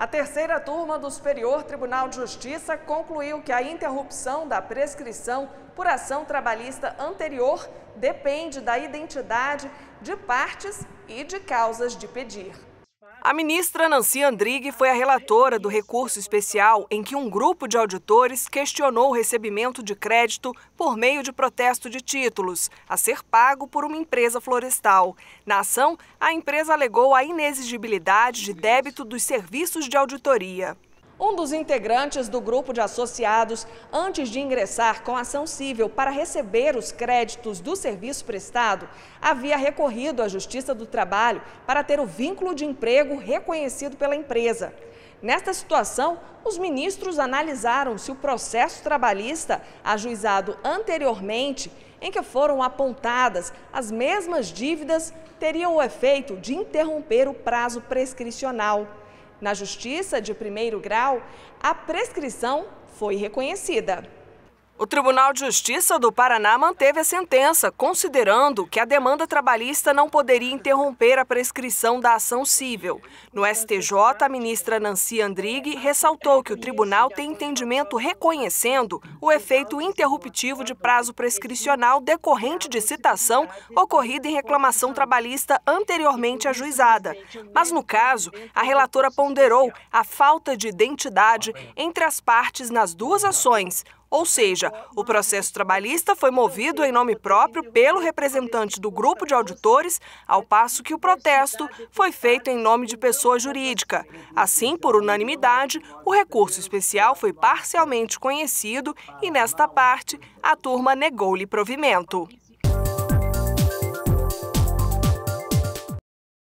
A terceira turma do Superior Tribunal de Justiça concluiu que a interrupção da prescrição por ação trabalhista anterior depende da identidade de partes e de causas de pedir. A ministra Nancy Andrighi foi a relatora do recurso especial em que um grupo de auditores questionou o recebimento de crédito por meio de protesto de títulos, a ser pago por uma empresa florestal. Na ação, a empresa alegou a inexigibilidade de débito dos serviços de auditoria. Um dos integrantes do grupo de associados, antes de ingressar com ação civil para receber os créditos do serviço prestado, havia recorrido à Justiça do Trabalho para ter o vínculo de emprego reconhecido pela empresa. Nesta situação, os ministros analisaram se o processo trabalhista ajuizado anteriormente, em que foram apontadas as mesmas dívidas, teria o efeito de interromper o prazo prescricional. Na Justiça de primeiro grau, a prescrição foi reconhecida. O Tribunal de Justiça do Paraná manteve a sentença, considerando que a demanda trabalhista não poderia interromper a prescrição da ação civil. No STJ, a ministra Nancy Andrighi ressaltou que o tribunal tem entendimento reconhecendo o efeito interruptivo de prazo prescricional decorrente de citação ocorrida em reclamação trabalhista anteriormente ajuizada. Mas, no caso, a relatora ponderou a falta de identidade entre as partes nas duas ações, ou seja, o processo trabalhista foi movido em nome próprio pelo representante do grupo de auditores, ao passo que o protesto foi feito em nome de pessoa jurídica. Assim, por unanimidade, o recurso especial foi parcialmente conhecido e, nesta parte, a turma negou-lhe provimento.